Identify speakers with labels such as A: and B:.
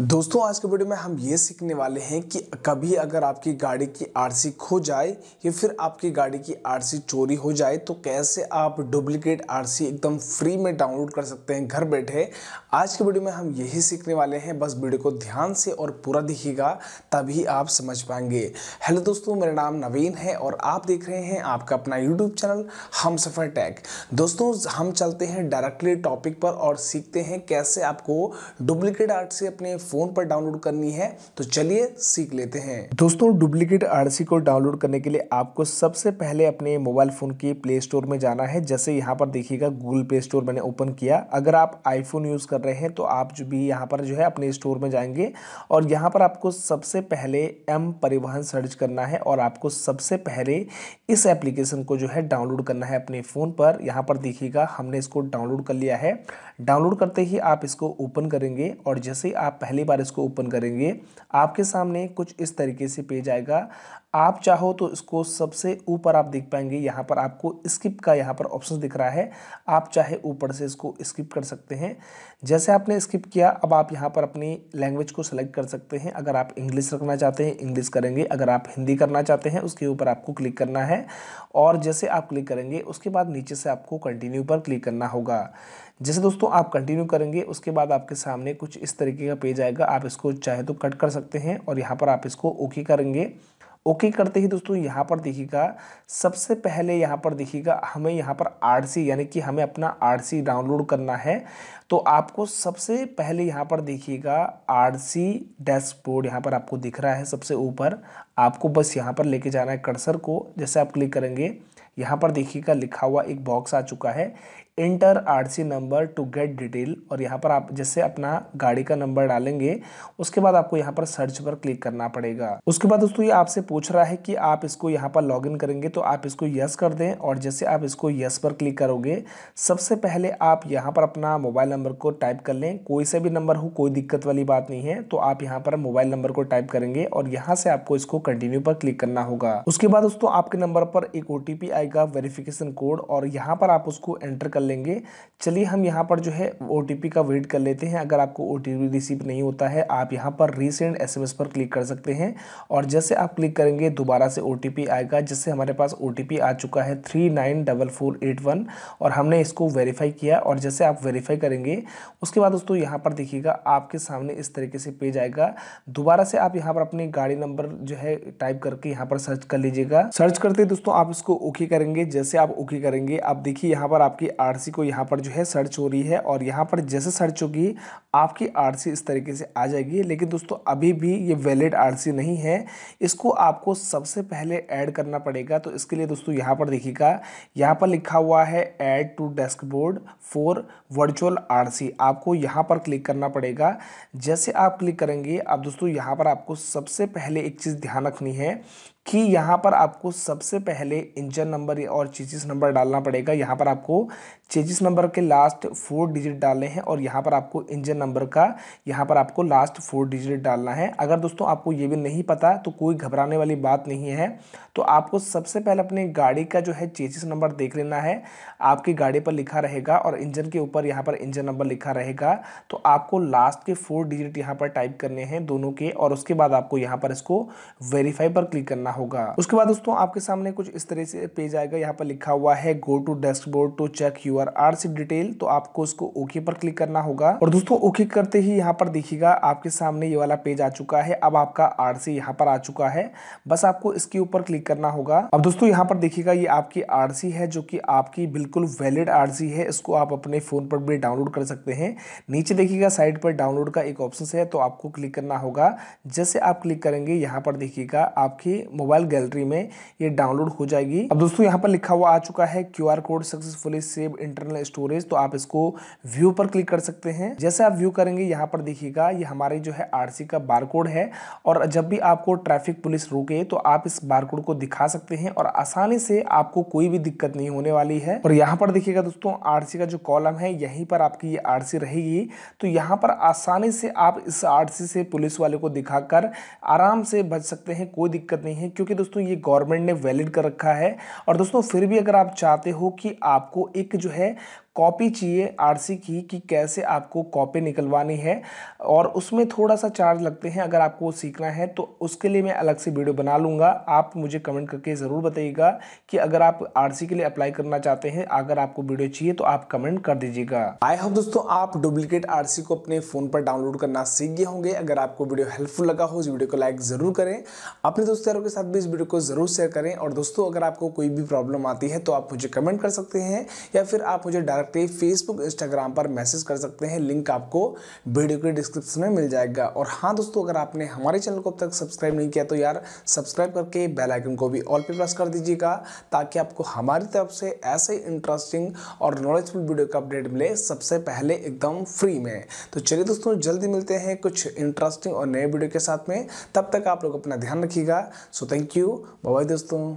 A: दोस्तों आज के वीडियो में हम ये सीखने वाले हैं कि कभी अगर आपकी गाड़ी की आरसी खो जाए या फिर आपकी गाड़ी की आरसी चोरी हो जाए तो कैसे आप डुप्लीकेट आरसी एकदम फ्री में डाउनलोड कर सकते हैं घर बैठे आज के वीडियो में हम यही सीखने वाले हैं बस वीडियो को ध्यान से और पूरा दिखेगा तभी आप समझ पाएंगे हेलो दोस्तों मेरा नाम नवीन है और आप देख रहे हैं आपका अपना यूट्यूब चैनल हम सफ़र टैग दोस्तों हम चलते हैं डायरेक्टली टॉपिक पर और सीखते हैं कैसे आपको डुप्लीकेट आरसी अपने फ़ोन पर डाउनलोड करनी है तो चलिए सीख लेते हैं दोस्तों डुप्लीकेट आरसी को डाउनलोड करने के लिए आपको सबसे पहले अपने मोबाइल फ़ोन के प्ले स्टोर में जाना है जैसे यहाँ पर देखिएगा गूगल प्ले स्टोर मैंने ओपन किया अगर आप आईफोन यूज़ कर रहे हैं तो आप जो भी यहाँ पर जो है अपने स्टोर में जाएंगे और यहाँ पर आपको सबसे पहले एम परिवहन सर्च करना है और आपको सबसे पहले इस एप्लीकेशन को जो है डाउनलोड करना है अपने फ़ोन पर यहाँ पर देखिएगा हमने इसको डाउनलोड कर लिया है डाउनलोड करते ही आप इसको ओपन करेंगे और जैसे आप पहले पहली बार इसको ओपन करेंगे आपके सामने कुछ इस तरीके से पेज आएगा आप चाहो तो इसको सबसे ऊपर आप देख पाएंगे यहाँ पर आपको स्किप का यहाँ पर ऑप्शन दिख रहा है आप चाहे ऊपर से इसको स्किप कर सकते हैं जैसे आपने स्किप किया अब आप यहाँ पर अपनी लैंग्वेज को सेलेक्ट कर सकते हैं अगर आप इंग्लिश रखना चाहते हैं इंग्लिश करेंगे अगर आप हिंदी करना चाहते हैं उसके ऊपर आपको क्लिक करना है और जैसे आप क्लिक करेंगे उसके बाद नीचे से आपको कंटिन्यू पर क्लिक करना होगा जैसे दोस्तों आप कंटिन्यू करेंगे उसके बाद आपके सामने कुछ इस तरीके का पेज आएगा आप इसको चाहे तो कट कर सकते हैं और यहाँ पर आप इसको ओके करेंगे ओके करते ही दोस्तों यहाँ पर देखिएगा सबसे पहले यहाँ पर देखिएगा हमें यहाँ पर आरसी यानी कि हमें अपना आरसी डाउनलोड करना है तो आपको सबसे पहले यहाँ पर देखिएगा आरसी डैशबोर्ड यहाँ पर आपको दिख रहा है सबसे ऊपर आपको बस यहाँ पर लेके जाना है कर्सर को जैसे आप क्लिक करेंगे यहाँ पर देखिएगा लिखा हुआ एक बॉक्स आ चुका है enter RC number to get detail और यहाँ पर आप जैसे अपना गाड़ी का नंबर डालेंगे उसके बाद आपको यहाँ पर सर्च पर क्लिक करना पड़ेगा उसके बाद दोस्तों ये आपसे पूछ रहा है कि आप इसको यहाँ पर लॉगिन करेंगे तो आप इसको यस कर दें और जैसे आप इसको यस पर क्लिक करोगे सबसे पहले आप यहाँ पर अपना मोबाइल नंबर को टाइप कर लें कोई से भी नंबर हो कोई दिक्कत वाली बात नहीं है तो आप यहाँ पर मोबाइल नंबर को टाइप करेंगे और यहाँ से आपको इसको कंटिन्यू पर क्लिक करना होगा उसके बाद दोस्तों आपके नंबर पर एक ओ आएगा वेरिफिकेशन कोड और यहाँ पर आप उसको एंटर कर लेंगे चलिए हम यहाँ पर जो है ओ का वेट कर लेते हैं अगर आपको ओ रिसीव नहीं होता है आप यहाँ पर रीसेंट एस पर क्लिक कर सकते हैं और जैसे आप क्लिक करेंगे दोबारा से ओ आएगा जिससे हमारे पास ओ आ चुका है थ्री और हमने इसको वेरीफाई किया और जैसे आप वेरीफाई करेंगे उसके बाद दोस्तों यहाँ पर देखिएगा आपके सामने इस तरीके से पेज आएगा दोबारा से आप यहाँ पर अपनी गाड़ी नंबर जो है टाइप करके यहाँ पर सर्च कर लीजिएगा सर्च करते दोस्तों आप इसको ओके करेंगे जैसे आप ओके करेंगे आप देखिए यहाँ पर आपकी आर आरसी को यहाँ पर जो है सर्च हो रही है और यहाँ पर जैसे सर्च होगी आपकी आरसी इस तरीके से आ जाएगी लेकिन दोस्तों अभी भी ये वैलिड आरसी नहीं है इसको आपको सबसे पहले ऐड करना पड़ेगा तो इसके लिए दोस्तों यहाँ पर देखिएगा यहाँ पर लिखा हुआ है add to dashboard for virtual R आपको यहाँ पर क्लिक करना पड़ेगा जैसे आप क्लिक करेंगे अब दोस्तों यहाँ पर आपको सबसे पहले एक चीज़ ध्यान रखनी है कि यहाँ पर आपको सबसे पहले इंजन नंबर और चीचिस नंबर डालना पड़ेगा यहाँ पर आपको चेजिस नंबर के लास्ट फोर डिजिट डालने हैं और यहाँ पर आपको इंजन नंबर का यहाँ पर आपको लास्ट फोर डिजिट डालना है अगर दोस्तों आपको ये भी नहीं पता तो कोई घबराने वाली बात नहीं है तो आपको सबसे पहले अपनी गाड़ी का जो है चेजिस नंबर देख लेना है आपकी गाड़ी पर लिखा रहेगा और इंजन के ऊपर यहाँ पर इंजन नंबर लिखा रहेगा तो आपको लास्ट के फोर डिजिट यहाँ पर टाइप करने हैं दोनों के और उसके बाद आपको यहाँ पर इसको वेरीफाई पर क्लिक करना होगा उसके बाद दोस्तों आपके सामने कुछ इस तरह से पेज आएगा यहाँ पर लिखा हुआ है go to dashboard to check your R C detail तो आपको उसको ओके पर क्लिक करना होगा और दोस्तों ओके करते ही यहाँ पर देखिएगा आपके सामने ये वाला पेज आ चुका है अब आपका आर सी यहाँ पर आ चुका है बस आपको इसके ऊपर क्लिक करना होगा अब दोस्तों यहाँ पर देखिएगा ये आपकी आर सी है जो कि आपकी बिल्कुल वैलिड आर सी है इसको आप अपने फ़ोन पर भी डाउनलोड कर सकते हैं नीचे देखिएगा साइड पर डाउनलोड का एक ऑप्शन है तो आपको क्लिक करना होगा जैसे आप क्लिक करेंगे यहाँ पर देखिएगा आपकी मोबाइल गैलरी में ये डाउनलोड हो जाएगी अब दोस्तों यहाँ पर लिखा हुआ आ चुका है QR code successfully save in internal storage तो आप इसको व्यू पर क्लिक कर सकते हैं जैसे आप व्यू करेंगे यहाँ पर देखिएगा ये हमारे जो है आरसी का बारकोड है और जब भी आपको ट्रैफिक पुलिस रोके तो आप इस बारकोड को दिखा सकते हैं और आसानी से आपको कोई भी दिक्कत नहीं होने वाली है और यहाँ पर देखिएगा दोस्तों आरसी का जो कॉलम है यहीं पर आपकी ये आर रहेगी तो यहाँ पर आसानी से आप इस आर से पुलिस वाले को दिखाकर आराम से बच सकते हैं कोई दिक्कत नहीं है क्योंकि दोस्तों ये गवर्नमेंट ने वैलिड कर रखा है और दोस्तों फिर भी अगर आप चाहते हो कि आपको एक जो है है कॉपी चाहिए आरसी की कि कैसे आपको कॉपी निकलवानी है और उसमें थोड़ा सा चार्ज लगते हैं अगर आपको वो सीखना है तो उसके लिए मैं अलग से वीडियो बना लूँगा आप मुझे कमेंट करके ज़रूर बताइएगा कि अगर आप आर के लिए अप्लाई करना चाहते हैं अगर आपको वीडियो चाहिए तो आप कमेंट कर दीजिएगा आई होप दोस्तों आप डुप्लीकेट आर को अपने फ़ोन पर डाउनलोड करना सीख गए होंगे अगर आपको वीडियो हेल्पफुल लगा हो इस वीडियो को लाइक ज़रूर करें अपने दोस्तों यारों के साथ भी इस वीडियो को ज़रूर शेयर करें और दोस्तों अगर आपको कोई भी प्रॉब्लम आती है तो आप मुझे कमेंट कर सकते हैं या फिर आप मुझे डायरेक्ट हैं फेसबुक इंस्टाग्राम पर मैसेज कर सकते हैं लिंक आपको वीडियो के डिस्क्रिप्शन में मिल जाएगा और हाँ दोस्तों अगर आपने हमारे चैनल को अब तक सब्सक्राइब नहीं किया तो यार सब्सक्राइब करके बेल आइकन को भी ऑल पे प्रेस कर दीजिएगा ताकि आपको हमारी तरफ से ऐसे इंटरेस्टिंग और नॉलेजफुल वीडियो का अपडेट मिले सबसे पहले एकदम फ्री में तो चलिए दोस्तों जल्दी मिलते हैं कुछ इंटरेस्टिंग और नए वीडियो के साथ में तब तक आप लोग अपना ध्यान रखिएगा सो थैंक यू बाय दोस्तों